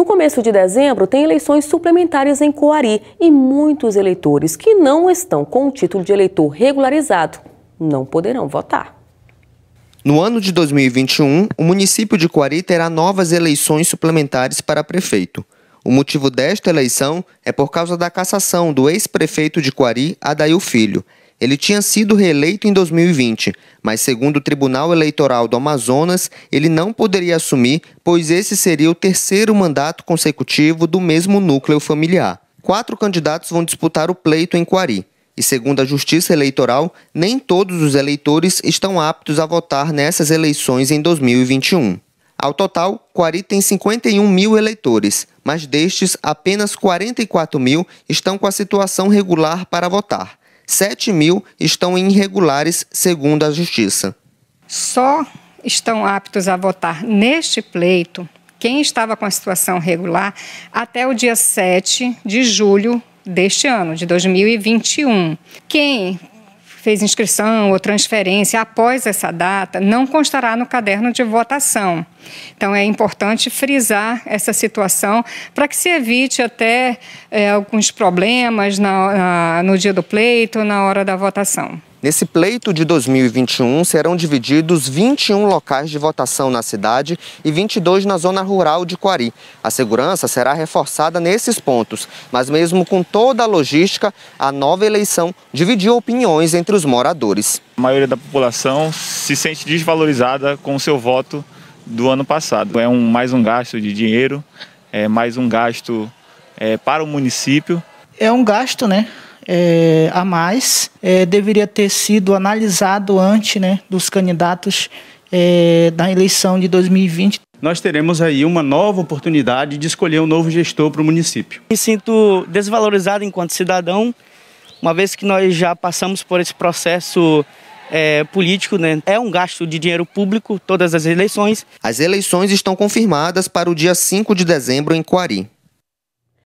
No começo de dezembro, tem eleições suplementares em Coari e muitos eleitores que não estão com o título de eleitor regularizado não poderão votar. No ano de 2021, o município de Coari terá novas eleições suplementares para prefeito. O motivo desta eleição é por causa da cassação do ex-prefeito de Coari, Adail Filho. Ele tinha sido reeleito em 2020, mas segundo o Tribunal Eleitoral do Amazonas, ele não poderia assumir, pois esse seria o terceiro mandato consecutivo do mesmo núcleo familiar. Quatro candidatos vão disputar o pleito em Quari. E segundo a Justiça Eleitoral, nem todos os eleitores estão aptos a votar nessas eleições em 2021. Ao total, Quari tem 51 mil eleitores, mas destes, apenas 44 mil estão com a situação regular para votar. 7 mil estão irregulares, segundo a Justiça. Só estão aptos a votar neste pleito quem estava com a situação regular até o dia 7 de julho deste ano, de 2021. Quem fez inscrição ou transferência após essa data não constará no caderno de votação. Então, é importante frisar essa situação para que se evite até é, alguns problemas na, na, no dia do pleito, na hora da votação. Nesse pleito de 2021, serão divididos 21 locais de votação na cidade e 22 na zona rural de Quari. A segurança será reforçada nesses pontos, mas mesmo com toda a logística, a nova eleição dividiu opiniões entre os moradores. A maioria da população se sente desvalorizada com o seu voto do ano passado. É um, mais um gasto de dinheiro, é mais um gasto é, para o município. É um gasto, né? é, a mais é, deveria ter sido analisado antes né, dos candidatos é, da eleição de 2020. Nós teremos aí uma nova oportunidade de escolher um novo gestor para o município. Me sinto desvalorizado enquanto cidadão, uma vez que nós já passamos por esse processo é, político, né? É um gasto de dinheiro público todas as eleições. As eleições estão confirmadas para o dia 5 de dezembro em Quari.